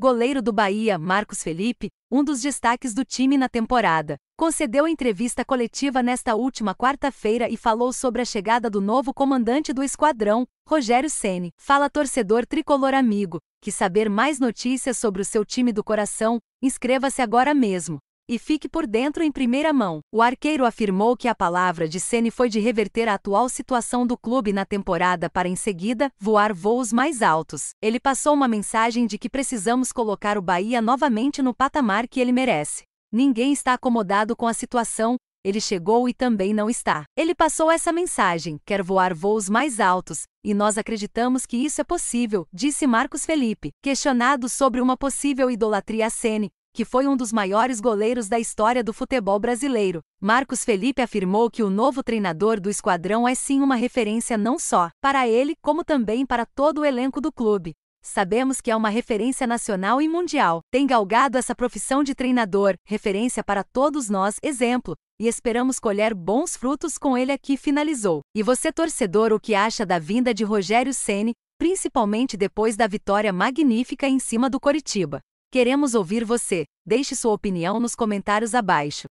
goleiro do Bahia, Marcos Felipe, um dos destaques do time na temporada, concedeu entrevista coletiva nesta última quarta-feira e falou sobre a chegada do novo comandante do esquadrão, Rogério Ceni. Fala torcedor tricolor amigo, que saber mais notícias sobre o seu time do coração, inscreva-se agora mesmo e fique por dentro em primeira mão. O arqueiro afirmou que a palavra de Ceni foi de reverter a atual situação do clube na temporada para em seguida voar voos mais altos. Ele passou uma mensagem de que precisamos colocar o Bahia novamente no patamar que ele merece. Ninguém está acomodado com a situação, ele chegou e também não está. Ele passou essa mensagem: quer voar voos mais altos, e nós acreditamos que isso é possível, disse Marcos Felipe. Questionado sobre uma possível idolatria a Sene, que foi um dos maiores goleiros da história do futebol brasileiro. Marcos Felipe afirmou que o novo treinador do esquadrão é sim uma referência não só para ele, como também para todo o elenco do clube. Sabemos que é uma referência nacional e mundial. Tem galgado essa profissão de treinador, referência para todos nós, exemplo, e esperamos colher bons frutos com ele aqui, finalizou. E você, torcedor, o que acha da vinda de Rogério Ceni, principalmente depois da vitória magnífica em cima do Coritiba? Queremos ouvir você. Deixe sua opinião nos comentários abaixo.